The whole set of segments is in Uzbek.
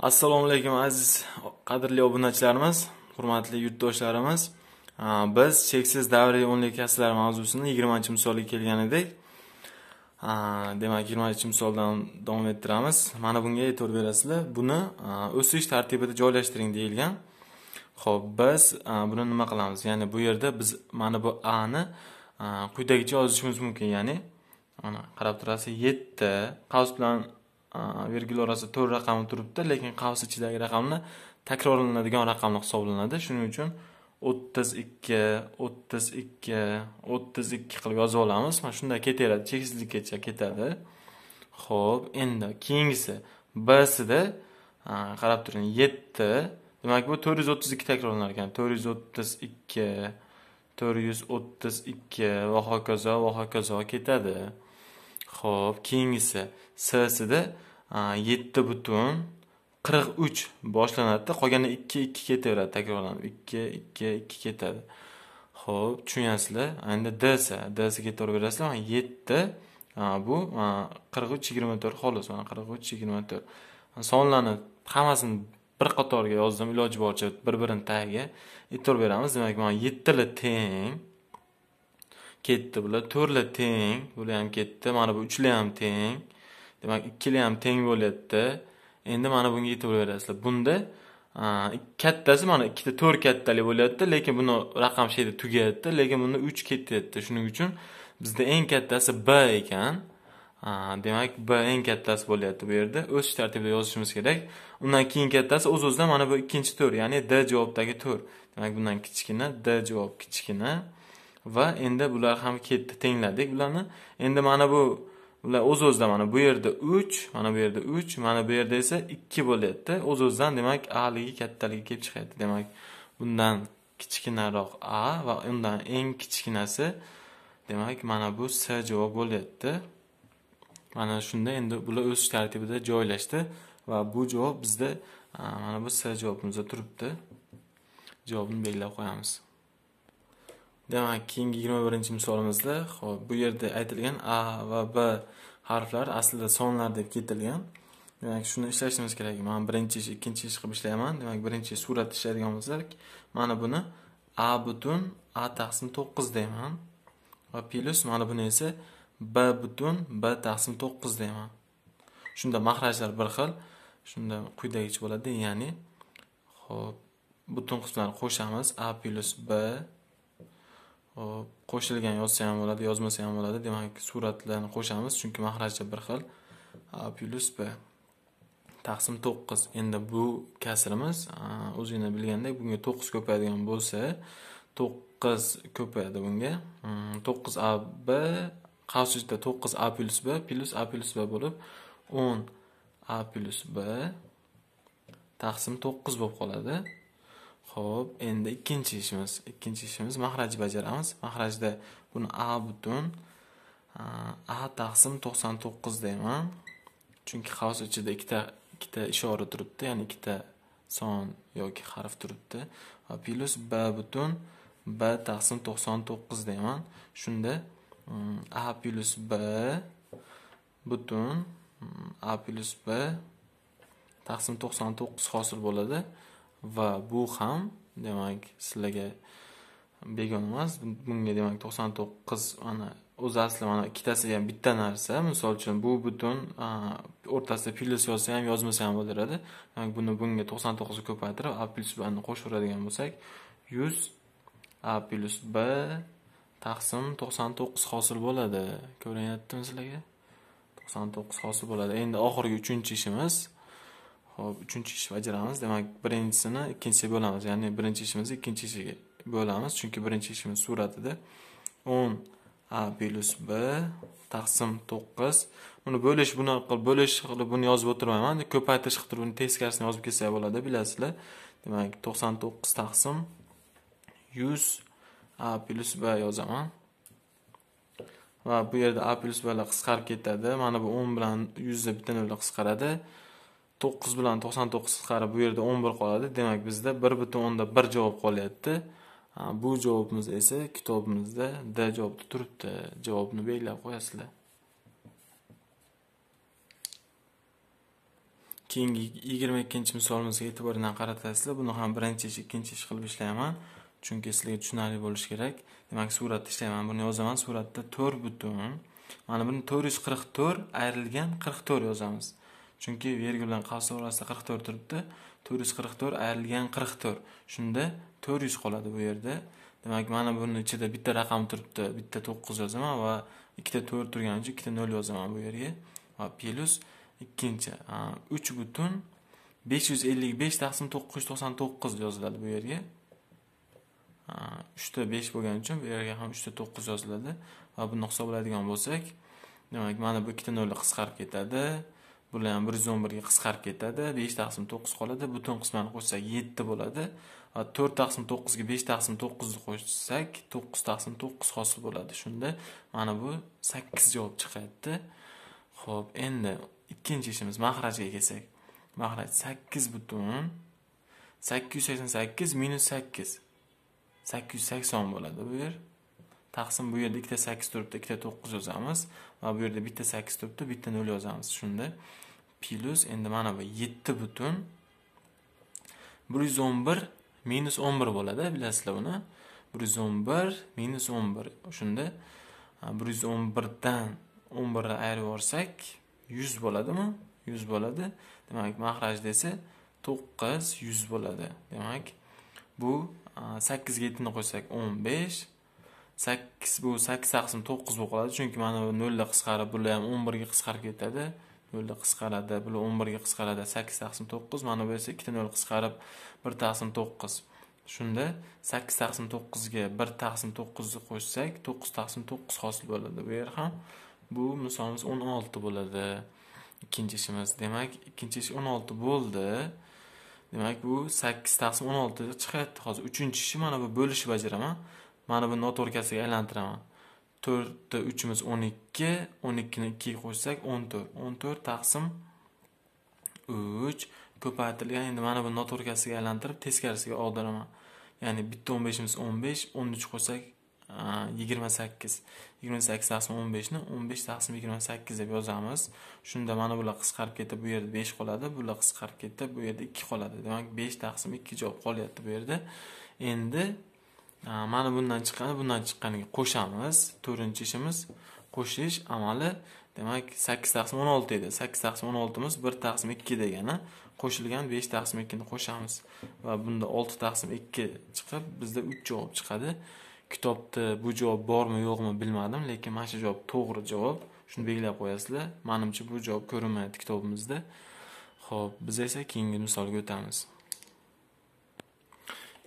assalomu alaykum aziz qadrli obunachilarimiz hurmatli yurtdoshlarimiz biz cheksiz davriy o'nlik kassalar mavzusini yigirmanchi misolga kelgan edik demak yigirmanchi misoldan davom ettiramiz mana bunga e'tibor berasizlar buni o'sish tartibida joylashtiring deyilgan ho'p biz buni nima qilamiz ya'ni bu yerda biz mana bu a ni quyidagicha yozishimiz mumkin ya'ni mana qarab turasiz yetti qavs bilan vergul orasida to'rt raqami turibdi lekin qavs ichidagi raqamlar takrorlanadigan raqamlar hisoblanadi shuning uchun o'ttiz ikki o'ttiz ikki o'ttiz ikki qilib yozib olamiz mana shunday ketaveradi cheksizlikkacha ketadi ho'p endi keyingisi bsida qarab turing yetti demak bu to'rt yuz o'ttiz ikki takrorlanar ekan to'rt yuz o'ttiz ikki to'rt yuz o'ttiz ikki va hokazo va hokazo ketadi ho'p keyingisi sida yetti butun qirq uch boshlanadida qolgani ikki ikki ketaveradi takrorlanib ikki ikki ikki ketadi ho'p tushunyapsizlar endi dsa dsga ketaverasizlar yetti bu qirq uch yigirma to'rt xolos mana qirq uch yigirma to'rt sonlarni hammasini bir qatorga yozdim iloji boricha bir birini tagiga aytib beramiz demak mana yettila teng ketdi bular to'rtla teng bular ham ketdi mana bu uchla ham teng demak ikkala ham teng bo'lyapti endi mana bunga yetib olaverasizlar bunda kattasi mana ikkita to'rt kattalik bo'lyapti lekin buni raqam yerda tugayapti lekin bunda uch ketyapti shuning uchun bizda eng kattasi b ekan demak b eng kattasi bo'lyapti bu yerda o'sish tartibida yozishimiz kerak undan keyin kattasi o'z o'zidan mana bu ikkinchi to'rt ya'ni d javobdagi to'rt demak bundan kichkina d javob kichkina va endi bular ham ketdi tengladik bularni endi mana bu ular o'z o'zidan mana bu yerda uch mana bu yerda uch mana bu yerda esa ikki bo'lyapti o'z o'zidan demak aligi kattaligi kelib chiqyapti demak bundan kichkinaroq a va undan eng kichkinasi demak mana bu s javob bo'lyapti mana shunda endi bular o'sish tartibida joylashdi va bu javob bizda mana bu s javobimizda turibdi javobni belgilab qo'yamiz demak keyingi yigirma birinchi misolimizda hop bu yerda aytilgan a va b harflari aslida sonlar deb keltirilgan demak shuni ishlashimiz kerak man birinchi ish ikkinchi ish qilib ishlayman demak birinchi surat ishlaydigan bo'lsak mana buni a butun a taqsim to'qqiz deyman va plyus mana buni esa b butun b taqsim to'qqiz deyman shunda mahrajlar bir xil shunda quyidagicha bo'ladi ya'ni ho'p butun qismlarni qo'shamiz a plyus b qo'shilgan yozsa ham bo'ladi yozmasa ham bo'ladi demak suratlarni qo'shamiz chunki mahraji bir xil plyus b taqsim to'qqiz endi bu kasrimiz o'zinglar bilgandek bunga to'qqiz ko'payadigan bo'lsa to'qqiz ko'payadi bunga hmm, to'qqiz a b qavs ichida to'qqiz a plyus b plyus a plyus b bo'lib o'n a plyus b taqsim to'qqiz bo'lib qoladi ho'p endi ikkinchi ishimiz ikkinchi ishimiz mahraj bajaramiz mahrajda buni a butun a taqsim to'qson to'qqiz deyman chunki havs ichida ikkita ikkita ishora turibdi ya'ni ikkita son yoki harf turibdi va plyus b butun b taqsim to'qson to'qqiz deyman shunda a plyus b butun a plyus b taqsim to'qson to'qqiz hosil bo'ladi va bu ham demak sizlarga begona emas bunga demak to'qson to'qqiz mana o'zi asli mana ikkitasi ham bitta narsa misol uchun bu butun o'rtasida plyus yozsa ham yozmasa ham bo'laveradi demak buni bunga to'qson to'qqizga ko'paytirib a plyus bni qo'shaveradigan bo'lsak yuz a plyus b taqsim to'qson to'qqiz hosil bo'ladi ko'rinyaptimi sizlarga to'qson to'qqiz hosil bo'ladi endi oxirgi uchinchi ishimiz ho'p uchinchi ish bajaramiz demak birinchisini ikkinchisiga bo'lamiz ya'ni birinchi ishimizni ikkinchi ishiga bo'lamiz chunki birinchi ishimiz suratida o'n a plyus b taqsim to'qqiz uni bo'lish bunaqa qilib bo'lish qilib buni yozib o'tirmayman ko'paytirish qilib turib uni teskarisini yozib kelsak bo'ladi bilasizlar demak to'qson to'qqiz taqsim yuz a plyus b yozaman va bu yerda a plyus b qisqarib ketadi mana bu o'n bilan yuzni bitta nollar qisqaradi to'qqiz bilan to'qson to'qqiz qutqarib bu yerda o'n bir qoladi demak bizda bir butun o'nda bir javob qolyapti bu javobimiz esa kitobimizda d javobda turibdi javobni belgilab qo'yasizlar keyingi yigirma ikkinchi misolimizga e'tiboringdan qaratasizlar buni ham birinchi ish ikkinchi ish qilib ishlayman chunki sizlarga tushunarli bo'lishi kerak demak suratni ishlayman buni yozaman suratda to'rt butun mana buni to'rt yuz qirq to'rt ayrilgan qirq to'rt yozamiz chunki verguldan qavs orasida qirq to'rt turibdi to'rt yuz qirq to'rt ayrilgan qirq to'rt shunda to'rt yuz qoladi bu yerda demak mana buni ichida bitta raqam turibdi bitta to'qqiz yozaman va ikkita to'rt turgani uchun ikkita nol yozaman bu yerga va plyus ikkinchi uch butun besh yuz ellik besh taqsim to'qqiz yuz to'qson to'qqiz yoziladi bu yerga uchta besh bo'lgani uchun bu yerga ham uchta to'qqiz yoziladi va buni hisoblaydigan bo'lsak demak mana bu ikkita nolni qisqarib ketadi bular ham bir yuz o'n birga qisqarib ketadi besh taqsim to'qqiz qoladi butun qismani qo'shsak yetti bo'ladi to'rt taqsim to'qqizga besh taqsim to'qqizni qo'shsak to'qqiz taqsim to'qqiz hosil bo'ladi shunda mana bu sakkiz javob chiqyapti ho'p endi ikkinchi ishimiz mahrajga kelsak mahraj sakkiz butun sakkiz yuz sakson sakkiz minus sakkiz sakkiz yuz sakson bo'ladi bu yer taqsim bu yerda ikkita sakkiz turibdi ikkita to'qqiz yozamiz va bu yerda bitta sakkiz turibdi bitta nol yozamiz shunda plyus endi mana bu yetti butun bir yuz o'n bir minus o'n bir bo'ladi bilasizlar buni bir yuz o'n bir minus o'n bir shunda bir yuz o'n birdan o'n birni ayirib yuborsak yuz bo'ladimi yuz bo'ladi demak mahraj desa to'qqiz yuz bo'ladi demak bu sakkizga yettini qo'ysak o'n besh sakkiz bu sakkiz taqsim to'qqiz bo'lib qoladi chunki mana bu nolda qisqarib bular ham o'n birga qisqarib ketadi nolda qisqaradi bular o'n birga qisqaradi sakkiz taqsim to'qqiz mana bu esa ikkita nol qisqarib bir taqsim to'qqiz shunda sakkiz taqsim to'qqizga bir taqsim to'qqizni qo'shsak to'qqiz taqsim to'qqiz hosil bo'ladi bu yer ham bu misolimiz o'n olti bo'ladi ikkinchi ishimiz demak ikkinchi ish o'n olti bo'ldi demak bu sakkiz taqsim o'n olti chiqyapti hozir uchinchi ishi mana bu bo'lishni bajaraman mana bu not o'rkasiga aylantiraman to'rtta uchimiz o'n ikki o'n ikkini ikkiga qo'shsak o'n to'rt o'n to'rt taqsim uch ko'paytirilgan endi mana bu not o'rkasiga aylantirib teskarisiga og'diraman ya'ni bitta o'n beshimiz o'n besh o'n uch qo'shsak yigirma sakkiz yigirma sakkiz taqsim o'n beshni o'n besh taqsim yigirma sakkiz deb yozamiz shunda mana bular qisqarib ketdi bu yerda besh qoladi bular qisqarib ketdi bu yerda ikki qoladi demak besh taqsim ikki javob qolyapti bu yerda endi mana bundan chiqqani bundan chiqqaniga qo'shamiz to'rtinchi ishimiz qo'shish amali demak sakkiz taqsim o'n olti edi sakkiz taqsim o'n oltimiz bir taqsim ikki degani qo'shilgan besh taqsim ikkini qo'shamiz va bunda olti taqsim ikki chiqib bizda uch javob chiqadi kitobda bu javob bormi yo'qmi bilmadim lekin mana shu javob to'g'ri javob shuni belgilab qo'yasizlar manimcha bu javob ko'rinmayapti kitobimizda ho'p biz esa keyingi misolga o'tamiz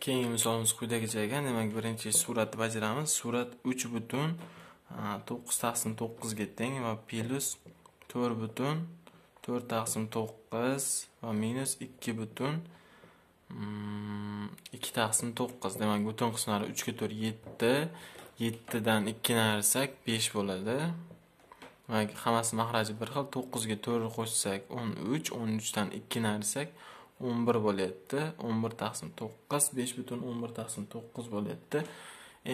keyingi misolimiz quyidagi joyga demak birinchi suratni bajaramiz surat uch butun to'qqiz taqsim to'qqizga teng va plyus to'rt butun to'rt taqsim to'qqiz va minus ikki butun mm, ikki taqsim to'qqiz demak butun qismlari uchga to'rt yetti yettidan ikki narisak besh bo'ladi demak hammasi mahraji bir xil to'qqizga to'rt qo'shsak o'n uch o'n uchdan ikki narisak o'n bir bo'lyapti o'n bir taqsim to'qqiz besh butun o'n bir taqsim to'qqiz bo'lyapti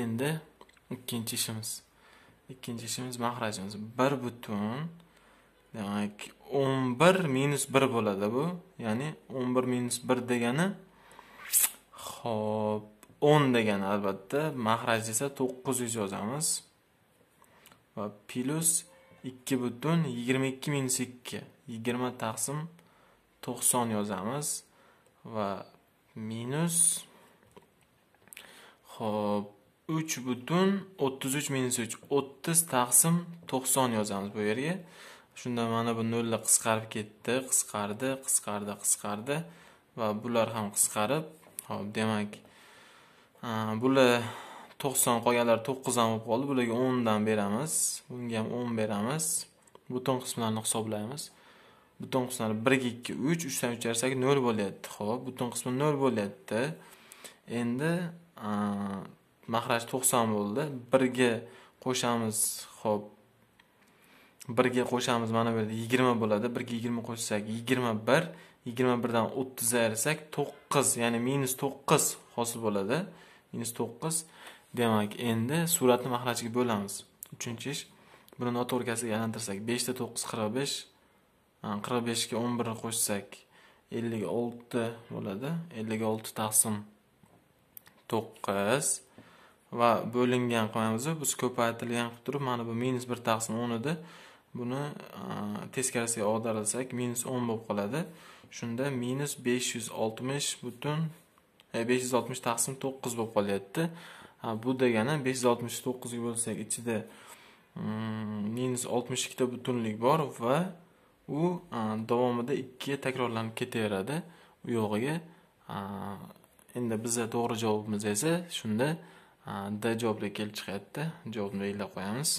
endi ikkinchi ishimiz ikkinchi ishimiz mahrajimiz bir butun demak o'n bir minus bir bo'ladi bu ya'ni o'n bir minus bir degani ho'p o'n degani albatta mahraj desa to'qqiz yuz yozamiz va plyus ikki butun yigirma ikki minus ikki yigirma taqsim 90 yozamiz va minus xo'p 3 butun 33 minus 3 30 taqsim 90 yozamiz bu yerga shunda mana bu 0 ile kıskarıp gitti qisqardi qisqardi kıskardı ve bunlar ham qisqarib xo'p demak bular 90 qolganlar 9dan bo'lib qoldi. Bularga 10 dan beramiz. Bunga ham 10 beramiz. Butun qismlarni hisoblaymiz. butun qismlari birga ikki uch uchdan uch yarsak nol bo'lyapti ho'p butun qismi nol bo'lyapti endi mahraj to'qson bo'ldi birga qo'shamiz ho'p birga qo'shamiz mana bu yerda yigirma bo'ladi birga yigirma qo'shsak yigirma bir yigirma birdan o'ttiz ayirsak to'qqiz ya'ni minus to'qqiz hosil bo'ladi minus to'qqiz demak endi suratni mahrajga bo'lamiz uchinchi ish buni noto'g'ri kasiga aylantirsak beshta to'qqiz qirq besh qirq beshga o'n birni qo'shsak ellik olti bo'ladi ellik olti taqsim to'qqiz va bo'lingan qilamiz biz ko'paytirilgan qilib turib mana bu minus bir taqsim o'n edi buni teskarisiga ag'darilsak minus o'n bo'lib qoladi shunda minus besh yuz oltmish butun e, besh yuz oltmish taqsim to'qqiz bo'lib qolyapti bu degani besh yuz oltmish to'qqizga bo'lsak ichida mm, minus oltmish ikkita butunlik bor va u e, davomida ikki takrorlanib ketaveradi u yo'g'iga e, endi biza to'g'ri javobimiz esa shunda e, d javobda kelib chiqyapti javobni belgilab qo'yamiz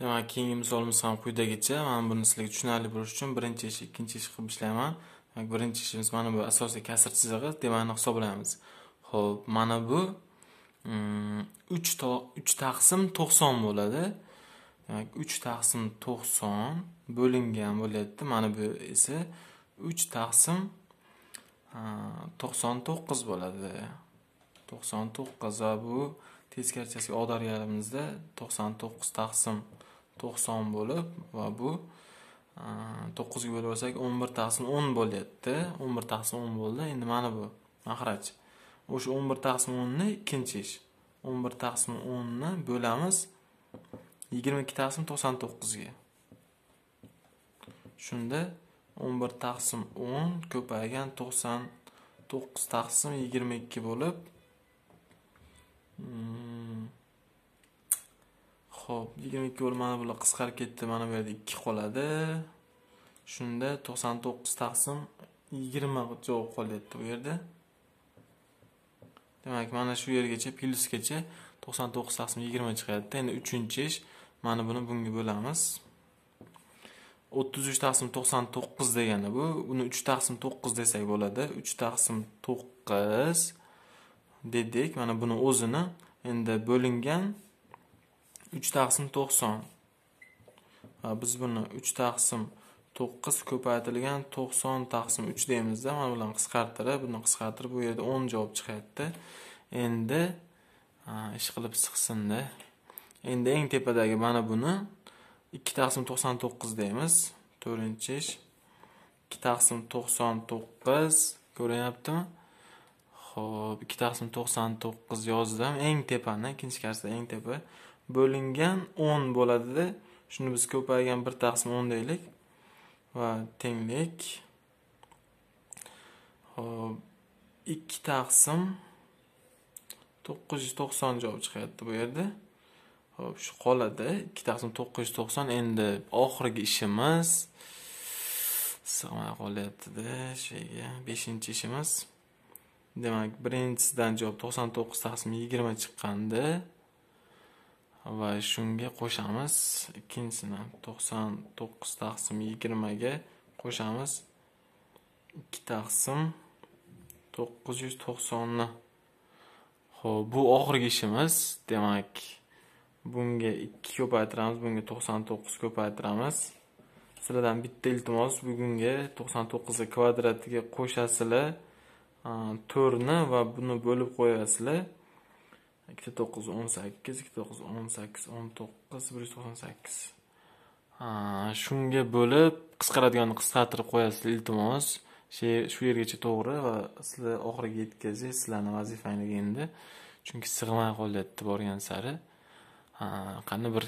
demak keyingi misolimiz ham quyidagicha mana buni sizlarga tushunarli bo'lishi uchun birinchi ish ikkinchi ish qilib ishlayman demak birinchi ishimiz mana bu asosiy kasr chizig'i demakni hisoblaymiz ho'p mana bu mm, uch taqsim to'qson bo'ladi uch taqsim to'qson bo'lingan bo'lyapti mana bu esa uch taqsim to'qson to'qqiz bo'ladi to'qson to'qqiz va bu teskarchasiga ag'darganimizda to'qson to'qqiz taqsim to'qson bo'lib va bu to'qqizga bo'lib olsak o'n bir taqsim o'n bo'lyapti o'n bir taqsim o'n bo'ldi endi mana bu maxraj o'sha o'n bir taqsim o'nni ikkinchi ish o'n bir taqsim o'nni bo'lamiz yigirma ikki taqsim to'qson to'qqizga shunda o'n bir taqsim o'n ko'paygan to'qson to'qqiz taqsim yigirma ikki bo'lib ho'p hmm, yigirma ikki bo'lib mana bular qisqarib ketdi mana bu yerda ikki qoladi shunda to'qson to'qqiz taqsim yigirma javob qolyapti bu yerda demak mana shu yergacha plyusgacha 99 taqsim 20 chiqyapti. Endi 3-ish mana buni bunga bo'lamiz. 33 taqsim 99 degani bu, uni 3 taqsim 9 desak bo'ladi. 3 taqsim 9 dedik. Mana buni o'zini endi bo'lingan 3 taqsim 90. Va biz buni 3 taqsim 9 ko'paytirilgan 90 taqsim 3 deymizda. mana bilan qisqartirib, buni qisqartirib bu yerda 10 javob chiqyapti. Endi ish qilib siqsinda endi eng tepadagi mana buni ikki taqsim to'qson to'qqiz deymiz to'rtinchi ish ikki taqsim to'qson to'qqiz ko'rinyaptimi ho'p ikki taqsim to'qson to'qqiz yozdim eng tepani ikkinchi eng tepa bo'lingan o'n bo'ladida shuni biz ko'paygan bir taqsim o'n deylik va tenglik hop ikki taqsim to'qqiz yuz to'qson javob chiqyapti bu yerda ho'p shu qoladi ikki taqsim to'qqiz yuz to'qson endi oxirgi ishimiz sig'may qolyaptida shuga beshinchi ishimiz demak birinchisidan javob to'qson to'qqiz taqsim yigirma chiqqandi va shunga qo'shamiz ikkinchisini to'qson to'qqiz taqsim yigirmaga qo'shamiz ikki taqsim to'qqiz yuz to'qsonni Xo'p, bu oxirgi ishimiz. Demak, bunga 2 ko'paytiramiz, bunga 99 ko'paytiramiz. Sizlardan bitta iltimos, bugunga 99 ni kvadratiga qo'shasizlar, 4 ni va buni bo'lib qo'yasizlar. 2 9 18, 2 9 18, 19 198. Shunga bo'lib qisqaradiganini qisqartirib qo'yasizlar, iltimos. shu yergacha to'g'ri va sizlar oxiriga yetkazing sizlarni vazifangiz endi chunki sig'may qolyapti borgan sari qani bir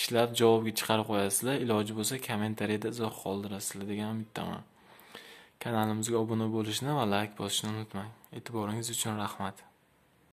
ishlar javobga chiqarib qo'yasizlar iloji bo'lsa kommentariyada izoh qoldirasizlar degan umiddaman kanalimizga obuna bo'lishni va layk bosishni unutmang e'tiboringiz uchun rahmat